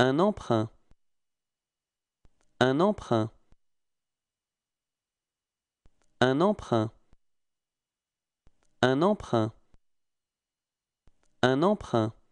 Un emprunt. Un emprunt. Un emprunt. Un emprunt. Un emprunt.